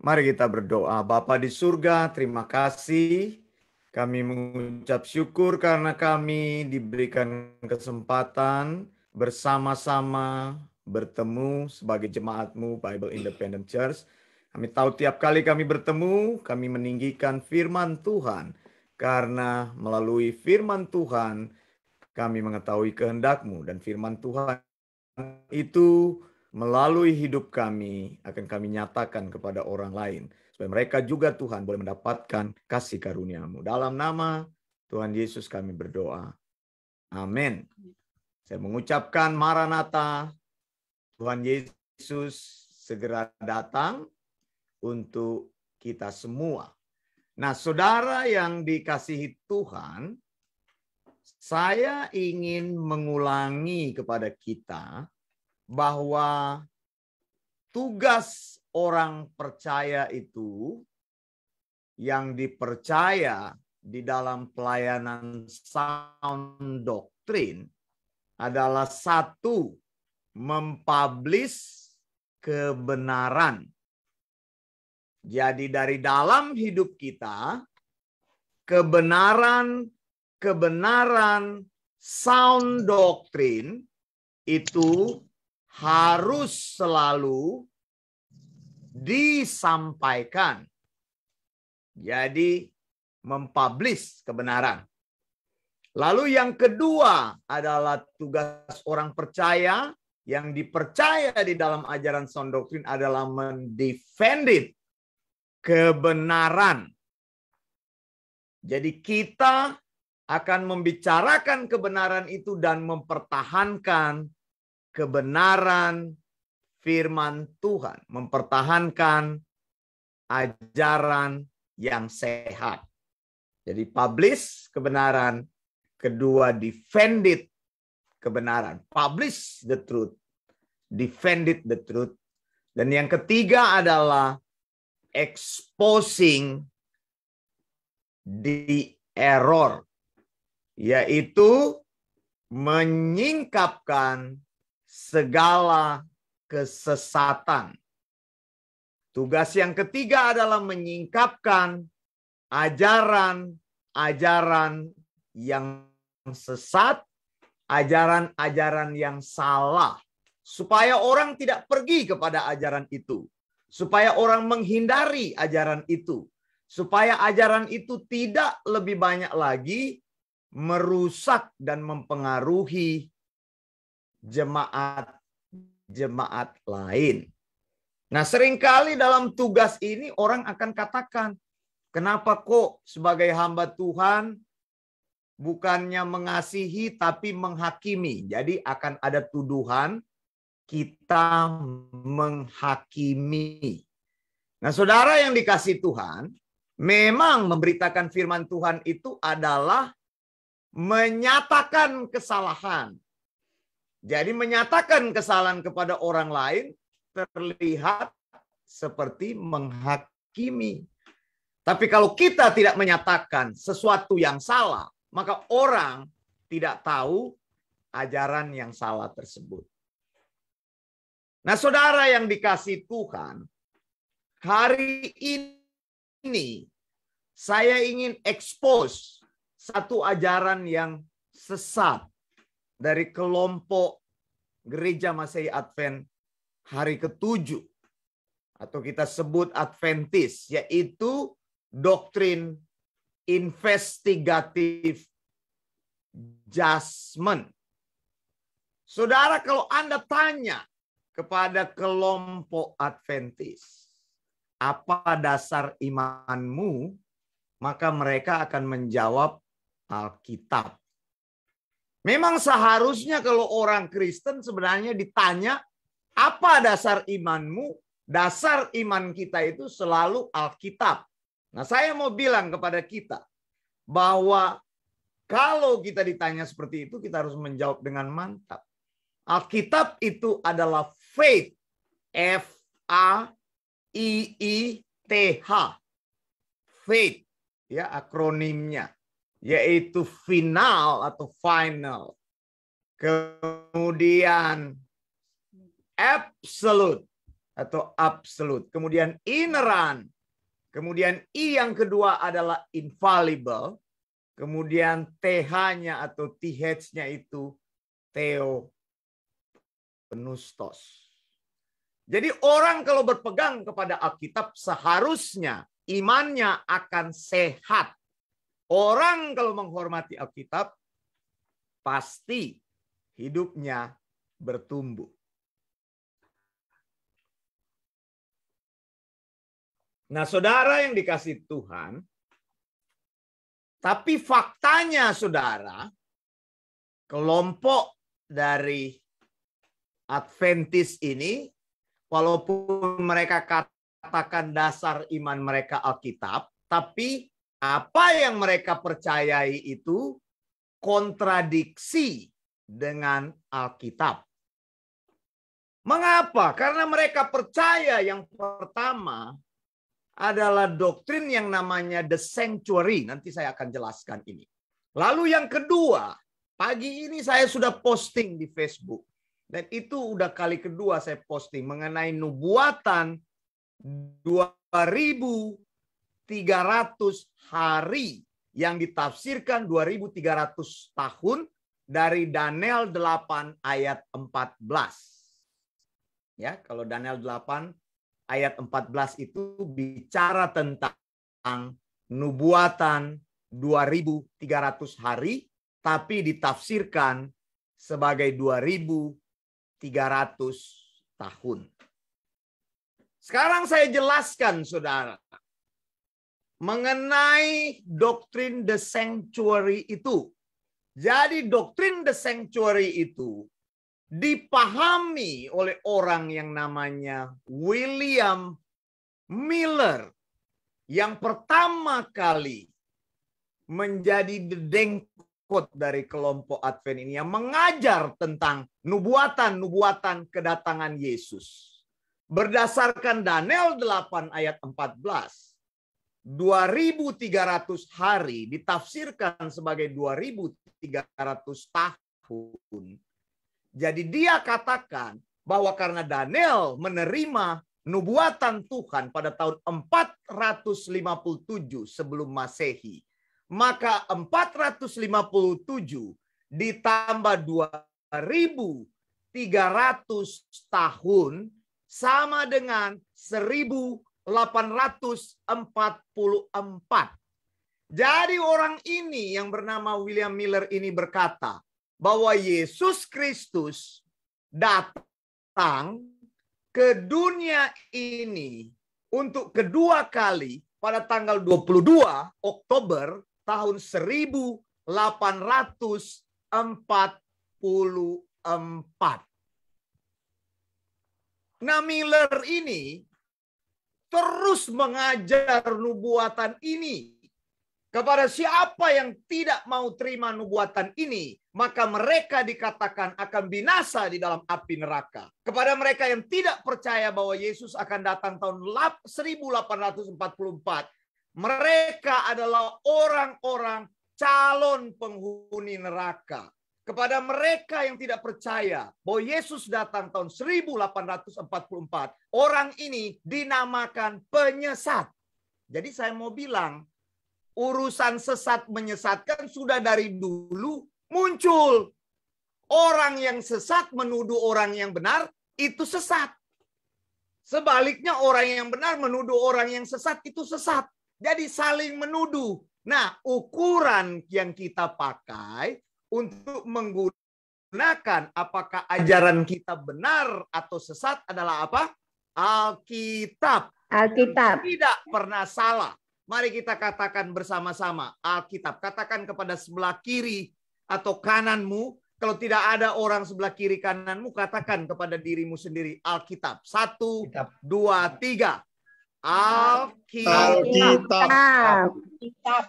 Mari kita berdoa. Bapa di surga, terima kasih. Kami mengucap syukur karena kami diberikan kesempatan bersama-sama bertemu sebagai jemaatmu Bible Independent Church. Kami tahu tiap kali kami bertemu, kami meninggikan firman Tuhan. Karena melalui firman Tuhan, kami mengetahui kehendakmu. Dan firman Tuhan itu melalui hidup kami akan kami nyatakan kepada orang lain supaya mereka juga Tuhan boleh mendapatkan kasih karuniamu. Dalam nama Tuhan Yesus kami berdoa. Amin. Saya mengucapkan Maranatha, Tuhan Yesus segera datang untuk kita semua. Nah, saudara yang dikasihi Tuhan, saya ingin mengulangi kepada kita bahwa tugas orang percaya itu yang dipercaya di dalam pelayanan sound doctrine adalah satu mempublish kebenaran. Jadi dari dalam hidup kita kebenaran kebenaran sound doctrine itu harus selalu disampaikan. Jadi mempublish kebenaran. Lalu yang kedua adalah tugas orang percaya yang dipercaya di dalam ajaran sound doctrine adalah mendefended kebenaran. Jadi kita akan membicarakan kebenaran itu dan mempertahankan kebenaran firman Tuhan, mempertahankan ajaran yang sehat. Jadi publish kebenaran, kedua defend kebenaran. Publish the truth, defend the truth. Dan yang ketiga adalah exposing the error, yaitu menyingkapkan segala kesesatan. Tugas yang ketiga adalah menyingkapkan ajaran-ajaran yang sesat, ajaran-ajaran yang salah, supaya orang tidak pergi kepada ajaran itu, supaya orang menghindari ajaran itu, supaya ajaran itu tidak lebih banyak lagi merusak dan mempengaruhi jemaat jemaat lain. Nah, seringkali dalam tugas ini orang akan katakan, kenapa kok sebagai hamba Tuhan bukannya mengasihi tapi menghakimi. Jadi akan ada tuduhan kita menghakimi. Nah, saudara yang dikasih Tuhan, memang memberitakan firman Tuhan itu adalah menyatakan kesalahan, jadi menyatakan kesalahan kepada orang lain terlihat seperti menghakimi. Tapi kalau kita tidak menyatakan sesuatu yang salah, maka orang tidak tahu ajaran yang salah tersebut. Nah, saudara yang dikasih Tuhan, hari ini saya ingin expose satu ajaran yang sesat dari kelompok Gereja Masehi Advent hari ketujuh atau kita sebut Adventis yaitu doktrin investigatif judgment. Saudara kalau Anda tanya kepada kelompok Adventis, apa dasar imanmu? Maka mereka akan menjawab Alkitab. Memang seharusnya kalau orang Kristen sebenarnya ditanya apa dasar imanmu? Dasar iman kita itu selalu Alkitab. Nah, saya mau bilang kepada kita bahwa kalau kita ditanya seperti itu, kita harus menjawab dengan mantap. Alkitab itu adalah faith. F A I I T H. Faith ya akronimnya yaitu final atau final. Kemudian absolute atau absolute. Kemudian inneran Kemudian I yang kedua adalah infallible. Kemudian TH-nya atau TH-nya itu Theo Penustos. Jadi orang kalau berpegang kepada Alkitab seharusnya imannya akan sehat Orang kalau menghormati Alkitab pasti hidupnya bertumbuh. Nah, saudara yang dikasih Tuhan, tapi faktanya saudara, kelompok dari Adventis ini, walaupun mereka katakan dasar iman mereka Alkitab, tapi apa yang mereka percayai itu kontradiksi dengan Alkitab. Mengapa? Karena mereka percaya yang pertama adalah doktrin yang namanya the sanctuary. Nanti saya akan jelaskan ini. Lalu yang kedua, pagi ini saya sudah posting di Facebook. Dan itu udah kali kedua saya posting mengenai nubuatan 2000 300 hari yang ditafsirkan 2300 tahun dari Daniel 8 ayat 14. Ya, kalau Daniel 8 ayat 14 itu bicara tentang nubuatan 2300 hari tapi ditafsirkan sebagai 2300 tahun. Sekarang saya jelaskan Saudara mengenai doktrin the sanctuary itu. Jadi doktrin the sanctuary itu dipahami oleh orang yang namanya William Miller yang pertama kali menjadi dengkot dari kelompok Advent ini yang mengajar tentang nubuatan-nubuatan kedatangan Yesus. Berdasarkan Daniel 8 ayat 14, 2300 hari ditafsirkan sebagai 2300 tahun. Jadi dia katakan bahwa karena Daniel menerima nubuatan Tuhan pada tahun 457 sebelum Masehi, maka 457 ditambah 2300 tahun sama dengan 1000 844. Jadi orang ini yang bernama William Miller ini berkata bahwa Yesus Kristus datang ke dunia ini untuk kedua kali pada tanggal 22 Oktober tahun 1844. Nah Miller ini terus mengajar nubuatan ini kepada siapa yang tidak mau terima nubuatan ini, maka mereka dikatakan akan binasa di dalam api neraka. Kepada mereka yang tidak percaya bahwa Yesus akan datang tahun 1844, mereka adalah orang-orang calon penghuni neraka kepada mereka yang tidak percaya bahwa Yesus datang tahun 1844, orang ini dinamakan penyesat. Jadi saya mau bilang, urusan sesat menyesatkan sudah dari dulu muncul. Orang yang sesat menuduh orang yang benar itu sesat. Sebaliknya orang yang benar menuduh orang yang sesat itu sesat. Jadi saling menuduh. Nah, ukuran yang kita pakai untuk menggunakan apakah ajaran kita benar atau sesat adalah apa? Alkitab. Alkitab. Tidak pernah salah. Mari kita katakan bersama-sama Alkitab. Katakan kepada sebelah kiri atau kananmu. Kalau tidak ada orang sebelah kiri kananmu, katakan kepada dirimu sendiri Alkitab. Satu, Kitab. dua, tiga. Alkitab. Alkitab. Alkitab.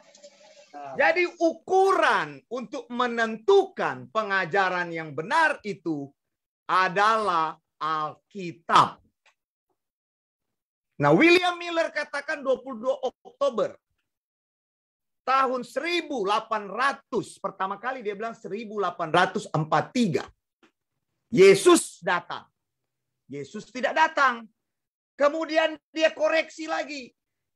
Jadi ukuran untuk menentukan pengajaran yang benar itu adalah Alkitab. Nah, William Miller katakan 22 Oktober tahun 1800 pertama kali dia bilang 1843 Yesus datang. Yesus tidak datang. Kemudian dia koreksi lagi.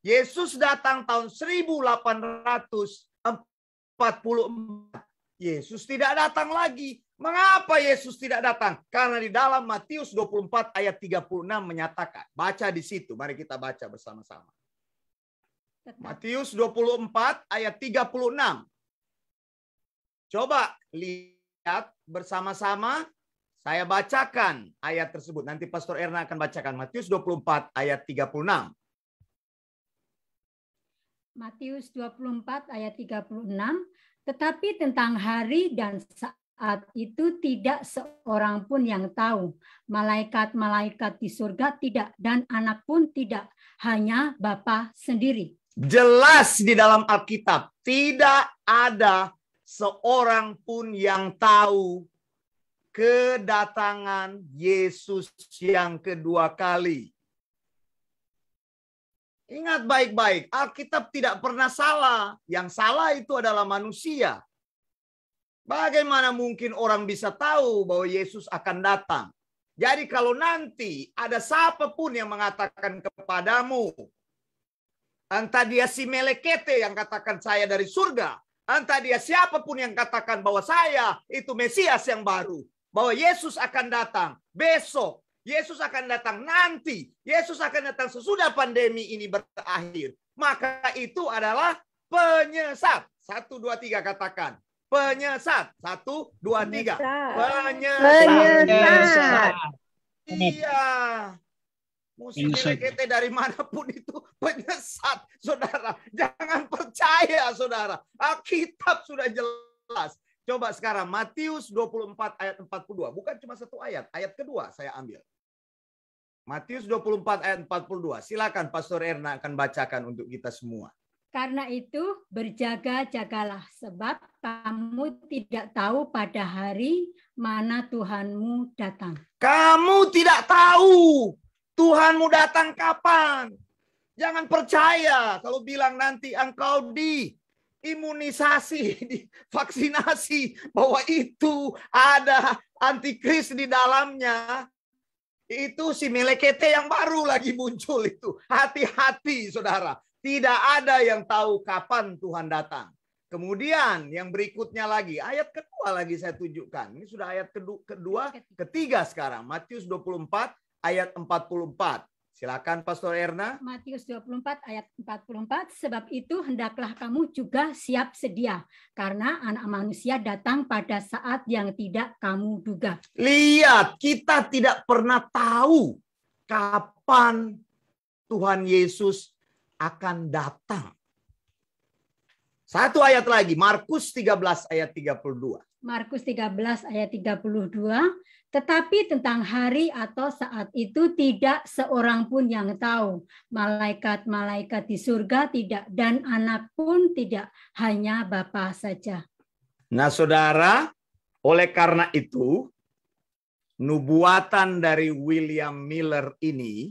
Yesus datang tahun 1800 44. Yesus tidak datang lagi. Mengapa Yesus tidak datang? Karena di dalam Matius 24 ayat 36 menyatakan. Baca di situ. Mari kita baca bersama-sama. Matius 24 ayat 36. Coba lihat bersama-sama. Saya bacakan ayat tersebut. Nanti Pastor Erna akan bacakan. Matius 24 ayat 36. Matius 24 ayat 36, tetapi tentang hari dan saat itu tidak seorang pun yang tahu. Malaikat-malaikat di surga tidak dan anak pun tidak, hanya Bapa sendiri. Jelas di dalam Alkitab, tidak ada seorang pun yang tahu kedatangan Yesus yang kedua kali. Ingat baik-baik, Alkitab tidak pernah salah. Yang salah itu adalah manusia. Bagaimana mungkin orang bisa tahu bahwa Yesus akan datang? Jadi kalau nanti ada siapapun yang mengatakan kepadamu, entah dia si Melekete yang katakan saya dari surga, entah dia siapapun yang katakan bahwa saya itu Mesias yang baru, bahwa Yesus akan datang besok, Yesus akan datang nanti. Yesus akan datang sesudah pandemi ini berakhir. Maka itu adalah penyesat. Satu, dua, tiga katakan. Penyesat. Satu, dua, tiga. Penyesat. Penyesat. Iya. Musik rekete dari manapun itu penyesat, saudara. Jangan percaya, saudara. Alkitab sudah jelas. Coba sekarang Matius 24 ayat 42. Bukan cuma satu ayat. Ayat kedua saya ambil. Matius 24 ayat 42. Silakan Pastor Erna akan bacakan untuk kita semua. Karena itu berjaga-jagalah sebab kamu tidak tahu pada hari mana Tuhanmu datang. Kamu tidak tahu Tuhanmu datang kapan. Jangan percaya kalau bilang nanti engkau di imunisasi, di vaksinasi bahwa itu ada antikris di dalamnya itu si melekete yang baru lagi muncul itu. Hati-hati saudara. Tidak ada yang tahu kapan Tuhan datang. Kemudian yang berikutnya lagi, ayat kedua lagi saya tunjukkan. Ini sudah ayat kedua, ketiga sekarang. Matius 24 ayat 44. Silakan Pastor Erna. Matius 24 ayat 44, sebab itu hendaklah kamu juga siap sedia karena anak manusia datang pada saat yang tidak kamu duga. Lihat, kita tidak pernah tahu kapan Tuhan Yesus akan datang. Satu ayat lagi, Markus 13 ayat 32. Markus 13 ayat 32, tetapi tentang hari atau saat itu tidak seorang pun yang tahu, malaikat-malaikat di surga tidak dan anak pun tidak, hanya Bapa saja. Nah, Saudara, oleh karena itu nubuatan dari William Miller ini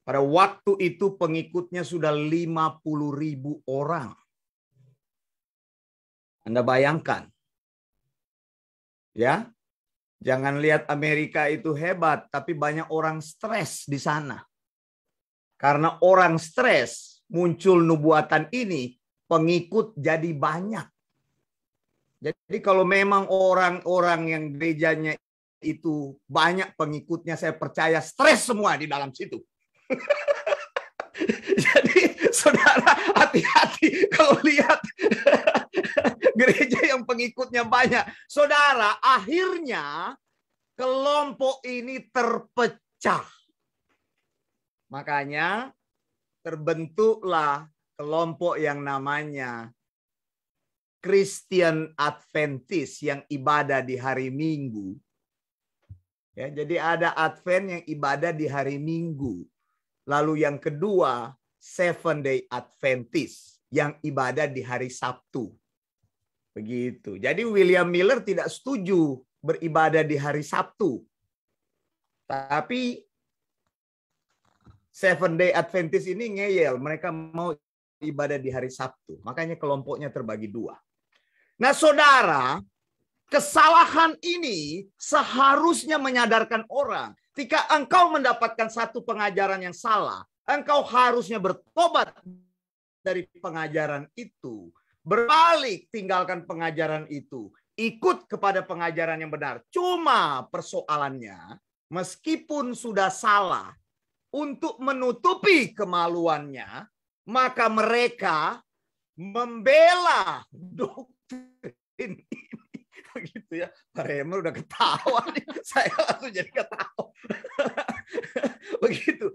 pada waktu itu pengikutnya sudah 50 ribu orang. Anda bayangkan, Ya. Jangan lihat Amerika itu hebat, tapi banyak orang stres di sana. Karena orang stres muncul nubuatan ini, pengikut jadi banyak. Jadi kalau memang orang-orang yang gerejanya itu banyak pengikutnya, saya percaya stres semua di dalam situ. Jadi saudara hati-hati kalau lihat gereja yang pengikutnya banyak. Saudara, akhirnya kelompok ini terpecah. Makanya terbentuklah kelompok yang namanya Christian Adventist yang ibadah di hari Minggu. Ya, jadi ada Advent yang ibadah di hari Minggu. Lalu yang kedua, Seven Day Adventist yang ibadah di hari Sabtu. Begitu. Jadi William Miller tidak setuju beribadah di hari Sabtu. Tapi Seven Day Adventist ini ngeyel. Mereka mau ibadah di hari Sabtu. Makanya kelompoknya terbagi dua. Nah saudara, kesalahan ini seharusnya menyadarkan orang. Jika engkau mendapatkan satu pengajaran yang salah, engkau harusnya bertobat dari pengajaran itu. Berbalik, tinggalkan pengajaran itu. Ikut kepada pengajaran yang benar. Cuma persoalannya, meskipun sudah salah, untuk menutupi kemaluannya, maka mereka membela doktrin ini. Begitu ya. Pak Remer udah ketawa nih. Saya langsung jadi ketawa. Begitu.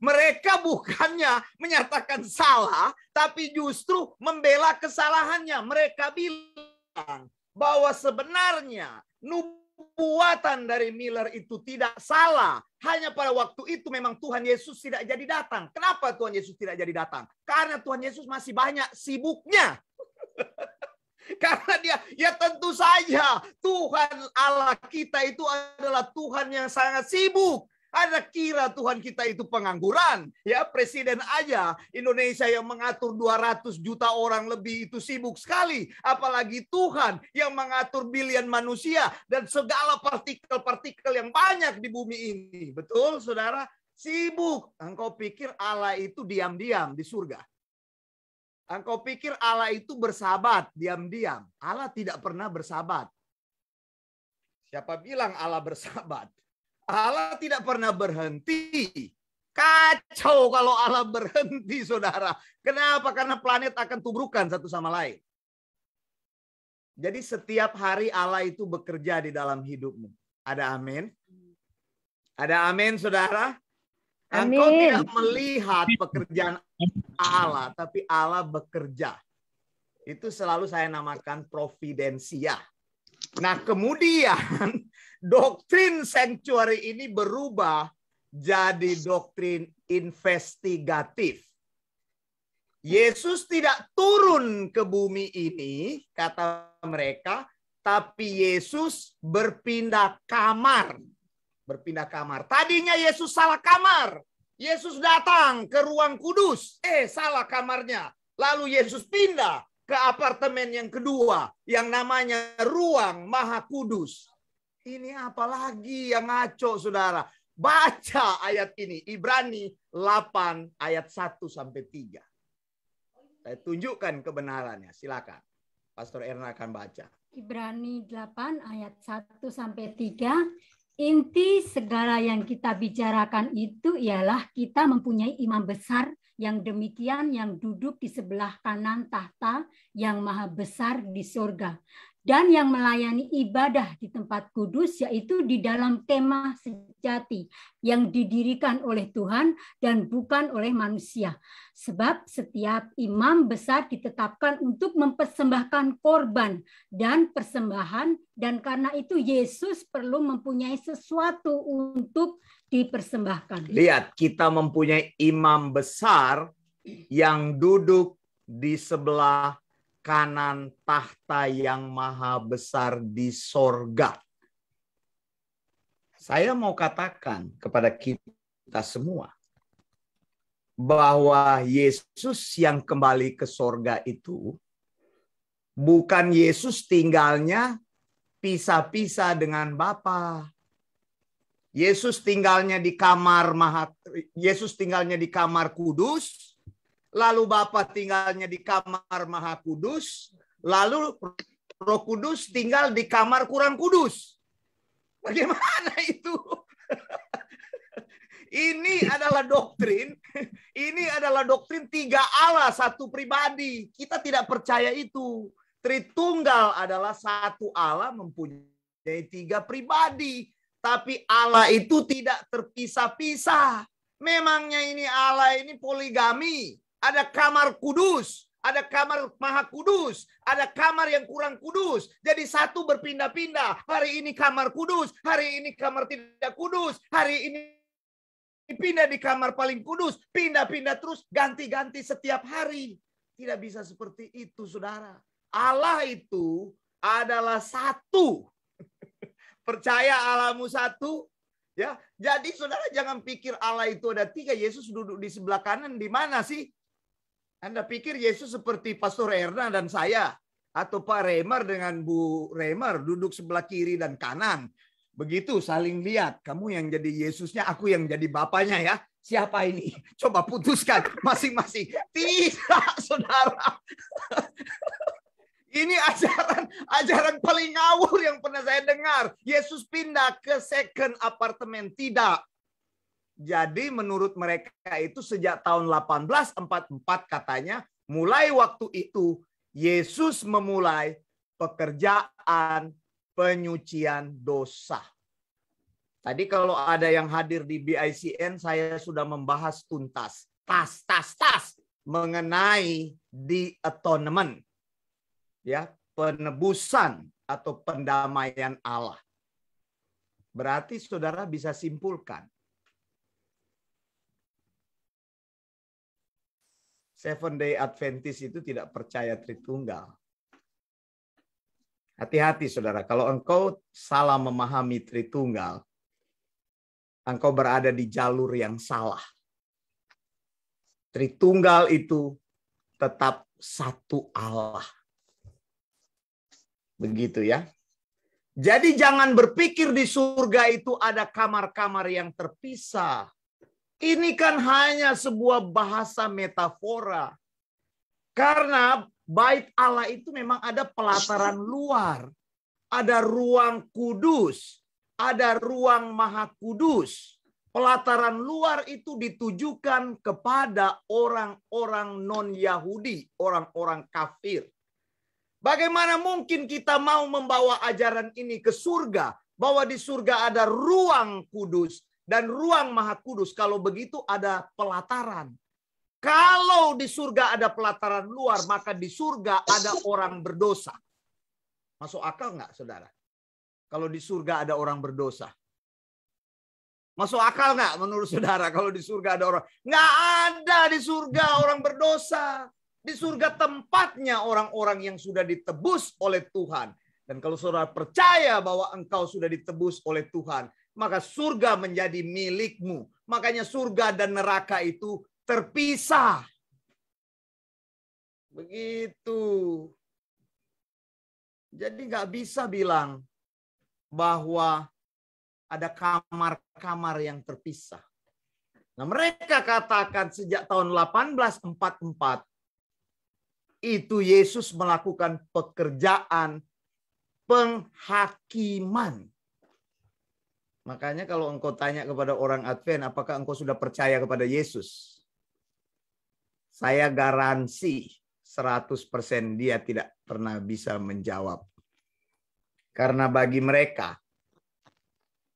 Mereka bukannya menyatakan salah, tapi justru membela kesalahannya. Mereka bilang bahwa sebenarnya nubuatan dari Miller itu tidak salah. Hanya pada waktu itu memang Tuhan Yesus tidak jadi datang. Kenapa Tuhan Yesus tidak jadi datang? Karena Tuhan Yesus masih banyak sibuknya. Karena dia, ya tentu saja Tuhan Allah kita itu adalah Tuhan yang sangat sibuk. Ada kira Tuhan kita itu pengangguran? Ya, presiden aja Indonesia yang mengatur 200 juta orang lebih itu sibuk sekali, apalagi Tuhan yang mengatur bilian manusia dan segala partikel-partikel yang banyak di bumi ini. Betul, Saudara? Sibuk. Engkau pikir Allah itu diam-diam di surga? Engkau pikir Allah itu bersahabat diam-diam? Allah tidak pernah bersahabat. Siapa bilang Allah bersahabat? Allah tidak pernah berhenti. Kacau kalau Allah berhenti, saudara. Kenapa? Karena planet akan tubrukan satu sama lain. Jadi setiap hari Allah itu bekerja di dalam hidupmu. Ada amin? Ada amin, saudara? Amin. Engkau tidak melihat pekerjaan Allah, tapi Allah bekerja. Itu selalu saya namakan providensia. Nah, kemudian doktrin sanctuary ini berubah jadi doktrin investigatif. Yesus tidak turun ke bumi ini, kata mereka, tapi Yesus berpindah kamar. Berpindah kamar. Tadinya Yesus salah kamar. Yesus datang ke ruang kudus. Eh, salah kamarnya. Lalu Yesus pindah ke apartemen yang kedua yang namanya ruang maha kudus. Ini apalagi yang ngaco saudara. Baca ayat ini. Ibrani 8 ayat 1 sampai 3. Saya tunjukkan kebenarannya. Silakan. Pastor Erna akan baca. Ibrani 8 ayat 1 sampai 3. Inti segala yang kita bicarakan itu ialah kita mempunyai imam besar yang demikian yang duduk di sebelah kanan tahta yang maha besar di surga dan yang melayani ibadah di tempat kudus yaitu di dalam kemah sejati yang didirikan oleh Tuhan dan bukan oleh manusia. Sebab setiap imam besar ditetapkan untuk mempersembahkan korban dan persembahan dan karena itu Yesus perlu mempunyai sesuatu untuk dipersembahkan. Lihat, kita mempunyai imam besar yang duduk di sebelah kanan tahta yang maha besar di sorga. Saya mau katakan kepada kita semua bahwa Yesus yang kembali ke sorga itu bukan Yesus tinggalnya pisah-pisah dengan Bapa. Yesus tinggalnya di kamar maha Yesus tinggalnya di kamar kudus lalu Bapa tinggalnya di kamar Maha Kudus, lalu Roh Kudus tinggal di kamar kurang kudus. Bagaimana itu? ini adalah doktrin, ini adalah doktrin tiga Allah satu pribadi. Kita tidak percaya itu. Tritunggal adalah satu Allah mempunyai tiga pribadi, tapi Allah itu tidak terpisah-pisah. Memangnya ini Allah ini poligami. Ada kamar kudus, ada kamar maha kudus, ada kamar yang kurang kudus. Jadi satu berpindah-pindah. Hari ini kamar kudus, hari ini kamar tidak kudus, hari ini pindah di kamar paling kudus, pindah-pindah terus, ganti-ganti setiap hari. Tidak bisa seperti itu, saudara. Allah itu adalah satu. Percaya Allahmu satu, ya. Jadi saudara jangan pikir Allah itu ada tiga. Yesus duduk di sebelah kanan, di mana sih? Anda pikir Yesus seperti Pastor Erna dan saya atau Pak Remar dengan Bu Remar duduk sebelah kiri dan kanan. Begitu saling lihat, kamu yang jadi Yesusnya, aku yang jadi bapaknya ya. Siapa ini? Coba putuskan masing-masing. Tidak, Saudara. Ini ajaran ajaran paling ngawur yang pernah saya dengar. Yesus pindah ke second apartemen. Tidak. Jadi menurut mereka itu sejak tahun 1844 katanya mulai waktu itu Yesus memulai pekerjaan penyucian dosa. Tadi kalau ada yang hadir di BICN saya sudah membahas tuntas, tas tas tas mengenai di atonement. Ya, penebusan atau pendamaian Allah. Berarti saudara bisa simpulkan Seven Day Adventist itu tidak percaya Tritunggal. Hati-hati saudara, kalau engkau salah memahami Tritunggal, engkau berada di jalur yang salah. Tritunggal itu tetap satu Allah. Begitu ya. Jadi jangan berpikir di surga itu ada kamar-kamar yang terpisah. Ini kan hanya sebuah bahasa metafora. Karena bait Allah itu memang ada pelataran luar. Ada ruang kudus. Ada ruang maha kudus. Pelataran luar itu ditujukan kepada orang-orang non-Yahudi. Orang-orang kafir. Bagaimana mungkin kita mau membawa ajaran ini ke surga? Bahwa di surga ada ruang kudus, dan ruang maha kudus. Kalau begitu ada pelataran. Kalau di surga ada pelataran luar, maka di surga ada orang berdosa. Masuk akal nggak, saudara? Kalau di surga ada orang berdosa. Masuk akal nggak menurut saudara kalau di surga ada orang? Nggak ada di surga orang berdosa. Di surga tempatnya orang-orang yang sudah ditebus oleh Tuhan. Dan kalau saudara percaya bahwa engkau sudah ditebus oleh Tuhan, maka surga menjadi milikmu. Makanya surga dan neraka itu terpisah. Begitu. Jadi nggak bisa bilang bahwa ada kamar-kamar yang terpisah. Nah mereka katakan sejak tahun 1844 itu Yesus melakukan pekerjaan penghakiman. Makanya kalau engkau tanya kepada orang Advent, apakah engkau sudah percaya kepada Yesus? Saya garansi 100% dia tidak pernah bisa menjawab. Karena bagi mereka,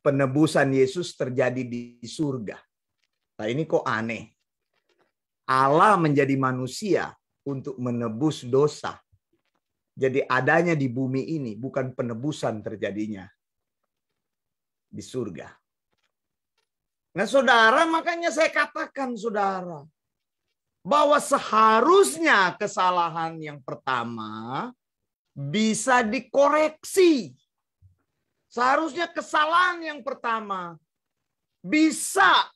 penebusan Yesus terjadi di surga. Nah ini kok aneh. Allah menjadi manusia untuk menebus dosa. Jadi adanya di bumi ini bukan penebusan terjadinya, di surga. Nah saudara makanya saya katakan saudara. Bahwa seharusnya kesalahan yang pertama bisa dikoreksi. Seharusnya kesalahan yang pertama bisa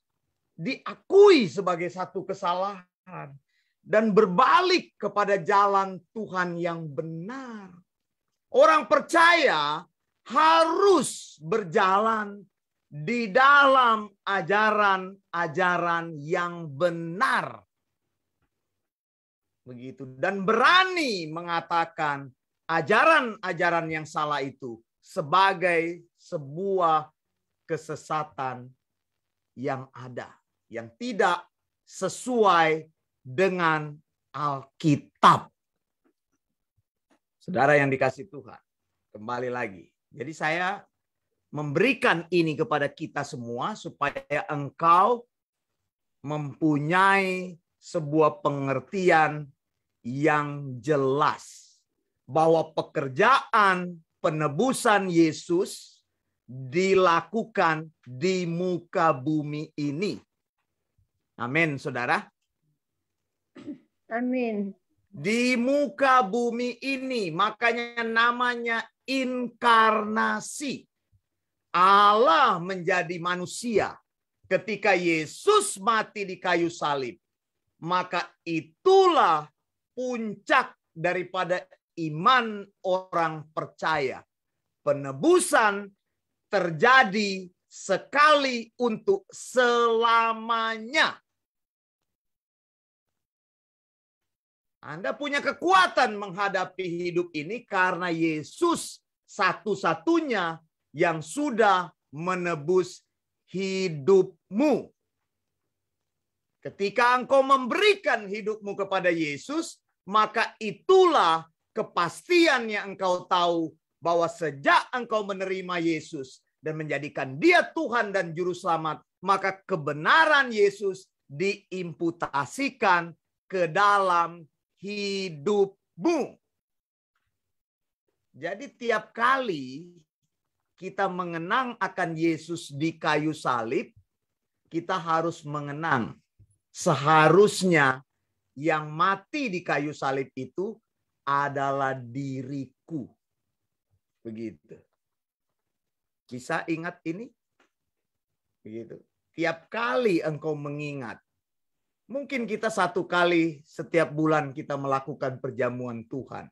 diakui sebagai satu kesalahan dan berbalik kepada jalan Tuhan yang benar. Orang percaya harus berjalan di dalam ajaran-ajaran yang benar. Begitu dan berani mengatakan ajaran-ajaran yang salah itu sebagai sebuah kesesatan yang ada yang tidak sesuai dengan Alkitab. Saudara yang dikasih Tuhan, kembali lagi jadi saya memberikan ini kepada kita semua supaya engkau mempunyai sebuah pengertian yang jelas bahwa pekerjaan penebusan Yesus dilakukan di muka bumi ini. Amin, saudara. Amin. Di muka bumi ini, makanya namanya inkarnasi. Allah menjadi manusia. Ketika Yesus mati di kayu salib, maka itulah puncak daripada iman orang percaya. Penebusan terjadi sekali untuk selamanya. Anda punya kekuatan menghadapi hidup ini karena Yesus satu-satunya yang sudah menebus hidupmu. Ketika engkau memberikan hidupmu kepada Yesus, maka itulah kepastian yang engkau tahu bahwa sejak engkau menerima Yesus dan menjadikan Dia Tuhan dan Juru Selamat, maka kebenaran Yesus diimputasikan ke dalam hidupmu. Jadi tiap kali kita mengenang akan Yesus di kayu salib, kita harus mengenang seharusnya yang mati di kayu salib itu adalah diriku. Begitu. Bisa ingat ini? Begitu. Tiap kali engkau mengingat Mungkin kita satu kali setiap bulan kita melakukan perjamuan Tuhan.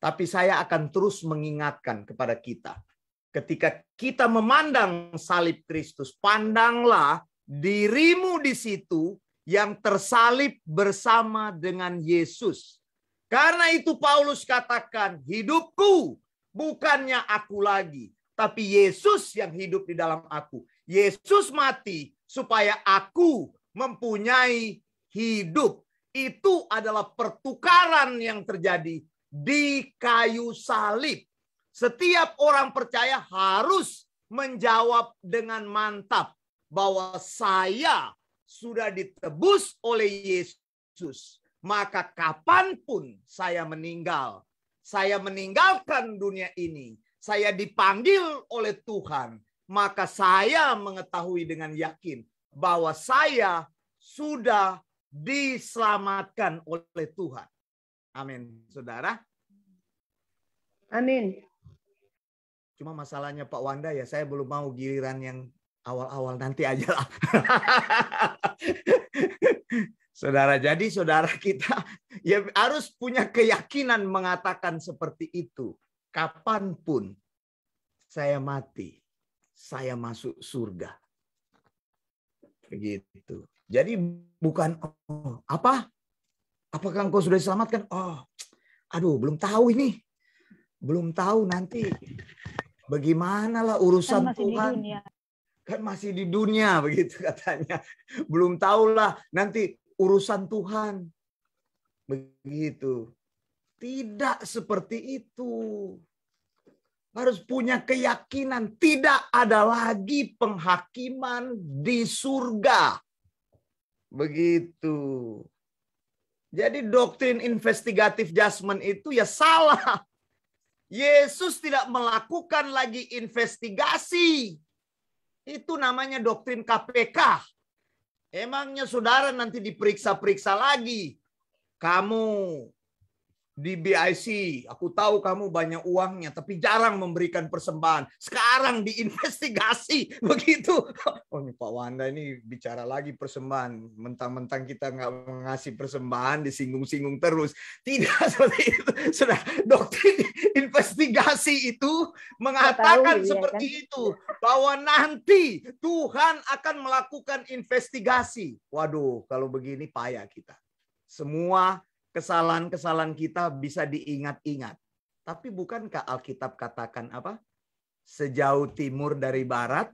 Tapi saya akan terus mengingatkan kepada kita. Ketika kita memandang salib Kristus, pandanglah dirimu di situ yang tersalib bersama dengan Yesus. Karena itu Paulus katakan, hidupku bukannya aku lagi, tapi Yesus yang hidup di dalam aku. Yesus mati supaya aku mempunyai hidup. Itu adalah pertukaran yang terjadi di kayu salib. Setiap orang percaya harus menjawab dengan mantap bahwa saya sudah ditebus oleh Yesus. Maka kapanpun saya meninggal, saya meninggalkan dunia ini, saya dipanggil oleh Tuhan, maka saya mengetahui dengan yakin bahwa saya sudah diselamatkan oleh Tuhan. Amin, saudara. Amin. Cuma masalahnya Pak Wanda ya, saya belum mau giliran yang awal-awal nanti aja lah. saudara, jadi saudara kita ya harus punya keyakinan mengatakan seperti itu. Kapanpun saya mati, saya masuk surga. Begitu. Jadi bukan oh, apa? Apakah engkau sudah diselamatkan? Oh, aduh, belum tahu ini. Belum tahu nanti bagaimana urusan kan Tuhan. Kan masih di dunia begitu katanya. Belum tahulah nanti urusan Tuhan. Begitu. Tidak seperti itu harus punya keyakinan tidak ada lagi penghakiman di surga. Begitu. Jadi doktrin investigatif judgment itu ya salah. Yesus tidak melakukan lagi investigasi. Itu namanya doktrin KPK. Emangnya saudara nanti diperiksa-periksa lagi. Kamu di BIC. Aku tahu kamu banyak uangnya, tapi jarang memberikan persembahan. Sekarang diinvestigasi begitu. Oh, ini Pak Wanda ini bicara lagi persembahan. Mentang-mentang kita nggak mengasih persembahan, disinggung-singgung terus. Tidak seperti itu. Sudah doktrin investigasi itu mengatakan tahu, ya seperti kan? itu bahwa nanti Tuhan akan melakukan investigasi. Waduh, kalau begini payah kita. Semua kesalahan-kesalahan kita bisa diingat-ingat. Tapi bukankah Alkitab katakan apa? Sejauh timur dari barat,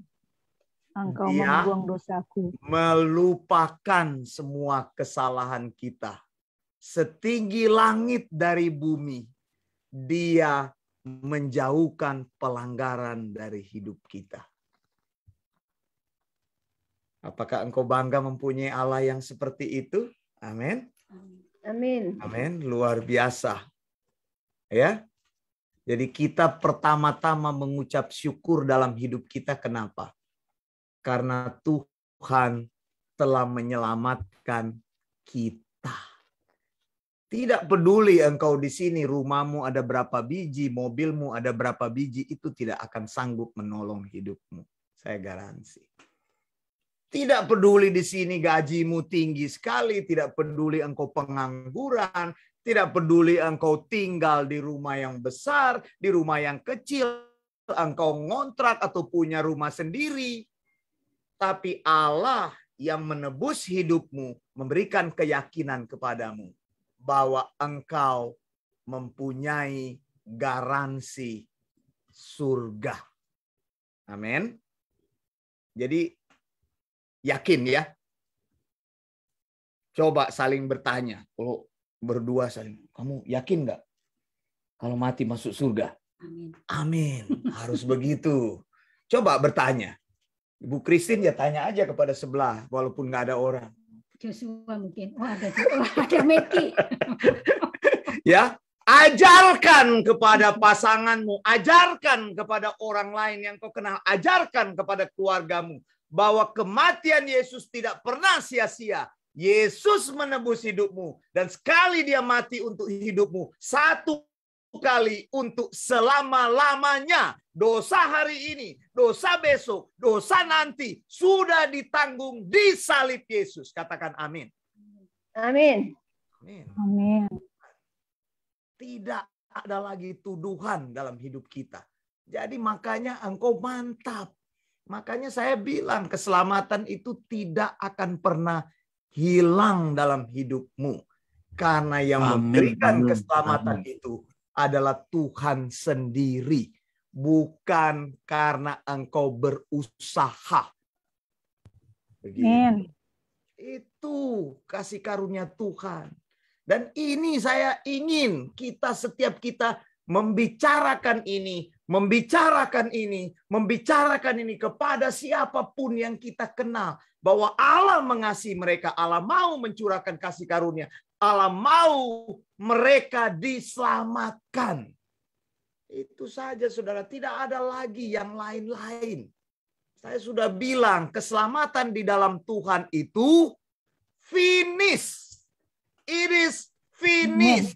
Engkau dia membuang dosaku. melupakan semua kesalahan kita. Setinggi langit dari bumi, dia menjauhkan pelanggaran dari hidup kita. Apakah engkau bangga mempunyai Allah yang seperti itu? Amin. Amin. Amin. Amin. Luar biasa. Ya. Jadi kita pertama-tama mengucap syukur dalam hidup kita kenapa? Karena Tuhan telah menyelamatkan kita. Tidak peduli engkau di sini rumahmu ada berapa biji, mobilmu ada berapa biji, itu tidak akan sanggup menolong hidupmu. Saya garansi. Tidak peduli di sini gajimu tinggi sekali, tidak peduli engkau pengangguran, tidak peduli engkau tinggal di rumah yang besar, di rumah yang kecil, engkau ngontrak atau punya rumah sendiri. Tapi Allah yang menebus hidupmu memberikan keyakinan kepadamu bahwa engkau mempunyai garansi surga. Amin. Jadi Yakin ya? Coba saling bertanya. Kalau berdua saling, kamu yakin nggak? Kalau mati masuk surga. Amin. Amin. Harus begitu. Coba bertanya. Ibu Kristin ya tanya aja kepada sebelah, walaupun nggak ada orang. Joshua mungkin. Oh ada, oh, ada Meki. ya, ajarkan kepada pasanganmu, ajarkan kepada orang lain yang kau kenal, ajarkan kepada keluargamu, bahwa kematian Yesus tidak pernah sia-sia. Yesus menebus hidupmu dan sekali dia mati untuk hidupmu satu kali untuk selama-lamanya. Dosa hari ini, dosa besok, dosa nanti sudah ditanggung di salib Yesus. Katakan amin. Amin. Amin. Amin. Tidak ada lagi tuduhan dalam hidup kita. Jadi makanya engkau mantap. Makanya saya bilang keselamatan itu tidak akan pernah hilang dalam hidupmu. Karena yang amin, memberikan keselamatan amin. itu adalah Tuhan sendiri. Bukan karena engkau berusaha. Amin. Itu kasih karunia Tuhan. Dan ini saya ingin kita setiap kita membicarakan ini membicarakan ini, membicarakan ini kepada siapapun yang kita kenal bahwa Allah mengasihi mereka, Allah mau mencurahkan kasih karunia, Allah mau mereka diselamatkan. Itu saja Saudara, tidak ada lagi yang lain-lain. Saya sudah bilang, keselamatan di dalam Tuhan itu finish. It is finish.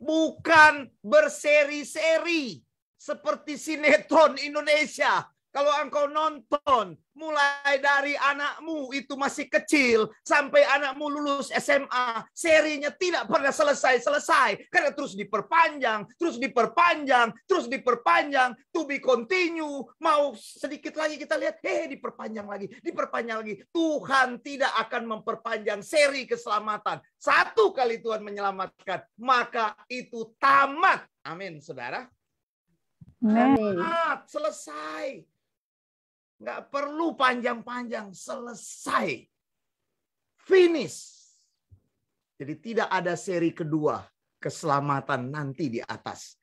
Bukan berseri-seri seperti sinetron Indonesia. Kalau engkau nonton, mulai dari anakmu itu masih kecil sampai anakmu lulus SMA, serinya tidak pernah selesai-selesai karena terus diperpanjang, terus diperpanjang, terus diperpanjang, to be continue. Mau sedikit lagi kita lihat, eh diperpanjang lagi, diperpanjang lagi. Tuhan tidak akan memperpanjang seri keselamatan. Satu kali Tuhan menyelamatkan, maka itu tamat. Amin, saudara. Nah. Amin. Selesai. Nggak perlu panjang-panjang. Selesai. Finish. Jadi tidak ada seri kedua keselamatan nanti di atas.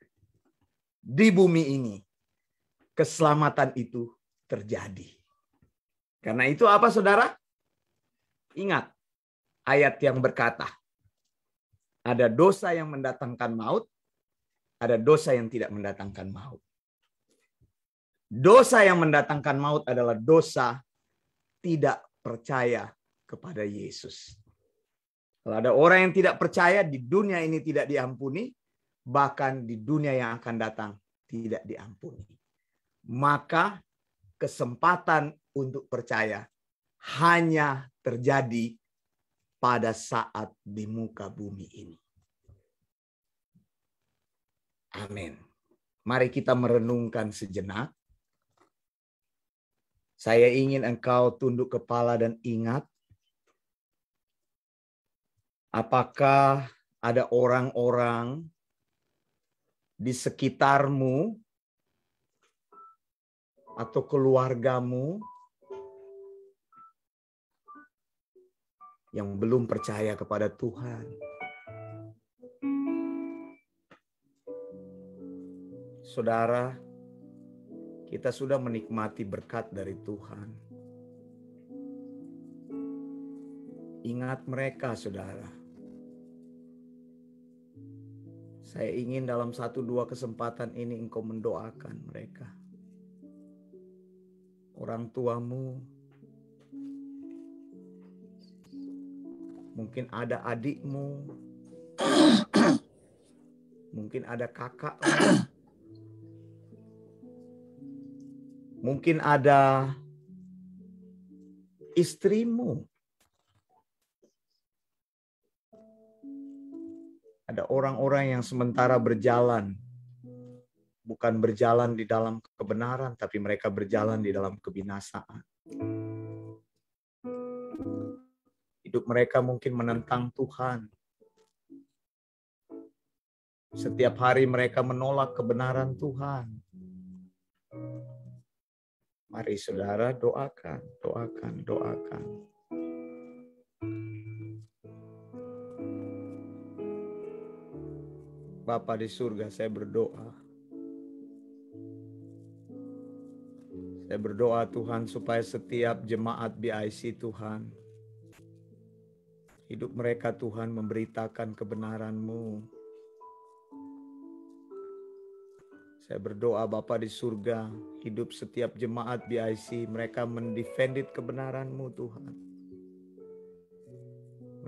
Di bumi ini. Keselamatan itu terjadi. Karena itu apa saudara? Ingat ayat yang berkata, ada dosa yang mendatangkan maut, ada dosa yang tidak mendatangkan maut. Dosa yang mendatangkan maut adalah dosa tidak percaya kepada Yesus. Kalau ada orang yang tidak percaya di dunia ini tidak diampuni, bahkan di dunia yang akan datang tidak diampuni. Maka kesempatan untuk percaya hanya terjadi pada saat di muka bumi ini. Amin. Mari kita merenungkan sejenak saya ingin engkau tunduk kepala dan ingat apakah ada orang-orang di sekitarmu atau keluargamu yang belum percaya kepada Tuhan. Saudara, kita sudah menikmati berkat dari Tuhan. Ingat mereka, saudara. Saya ingin dalam satu dua kesempatan ini engkau mendoakan mereka. Orang tuamu, mungkin ada adikmu, mungkin ada kakakmu, Mungkin ada istrimu. Ada orang-orang yang sementara berjalan bukan berjalan di dalam kebenaran, tapi mereka berjalan di dalam kebinasaan. Hidup mereka mungkin menentang Tuhan. Setiap hari mereka menolak kebenaran Tuhan. Mari saudara doakan, doakan, doakan. Bapa di surga, saya berdoa. Saya berdoa Tuhan supaya setiap jemaat BIC Tuhan, hidup mereka Tuhan memberitakan kebenaran-Mu Saya berdoa Bapa di surga, hidup setiap jemaat BIC, mereka mendefendit kebenaran-Mu Tuhan.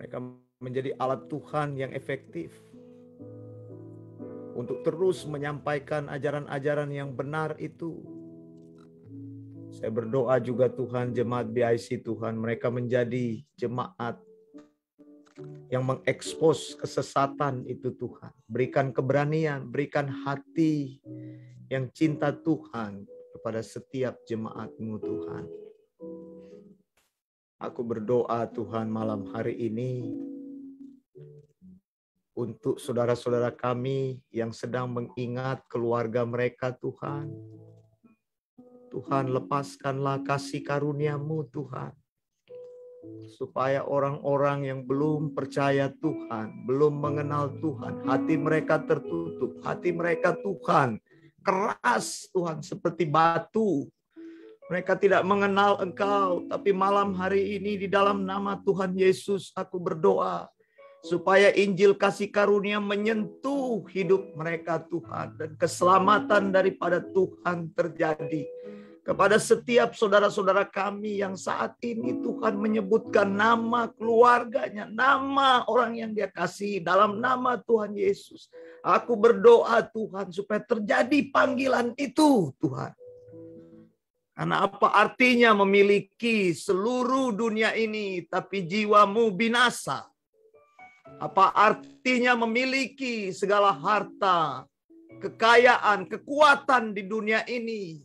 Mereka menjadi alat Tuhan yang efektif untuk terus menyampaikan ajaran-ajaran yang benar itu. Saya berdoa juga Tuhan jemaat BIC Tuhan, mereka menjadi jemaat yang mengekspos kesesatan itu Tuhan. Berikan keberanian, berikan hati yang cinta Tuhan kepada setiap jemaatmu Tuhan. Aku berdoa Tuhan malam hari ini untuk saudara-saudara kami yang sedang mengingat keluarga mereka Tuhan. Tuhan lepaskanlah kasih karuniamu Tuhan. Supaya orang-orang yang belum percaya Tuhan, belum mengenal Tuhan, hati mereka tertutup, hati mereka Tuhan keras Tuhan seperti batu. Mereka tidak mengenal Engkau, tapi malam hari ini di dalam nama Tuhan Yesus aku berdoa supaya Injil kasih karunia menyentuh hidup mereka Tuhan dan keselamatan daripada Tuhan terjadi kepada setiap saudara-saudara kami yang saat ini Tuhan menyebutkan nama keluarganya, nama orang yang dia kasih dalam nama Tuhan Yesus. Aku berdoa Tuhan supaya terjadi panggilan itu Tuhan. Karena apa artinya memiliki seluruh dunia ini tapi jiwamu binasa? Apa artinya memiliki segala harta, kekayaan, kekuatan di dunia ini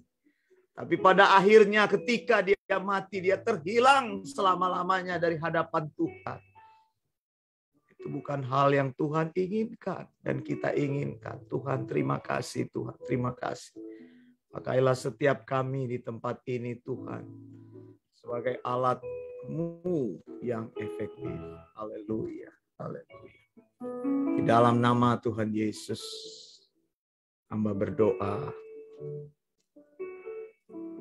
tapi pada akhirnya ketika dia mati, dia terhilang selama-lamanya dari hadapan Tuhan. Itu bukan hal yang Tuhan inginkan dan kita inginkan. Tuhan terima kasih, Tuhan terima kasih. Pakailah setiap kami di tempat ini Tuhan sebagai alatmu yang efektif. Haleluya, haleluya. Di dalam nama Tuhan Yesus, hamba berdoa.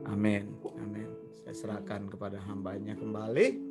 Amin. Amin. Saya serahkan kepada hambanya kembali.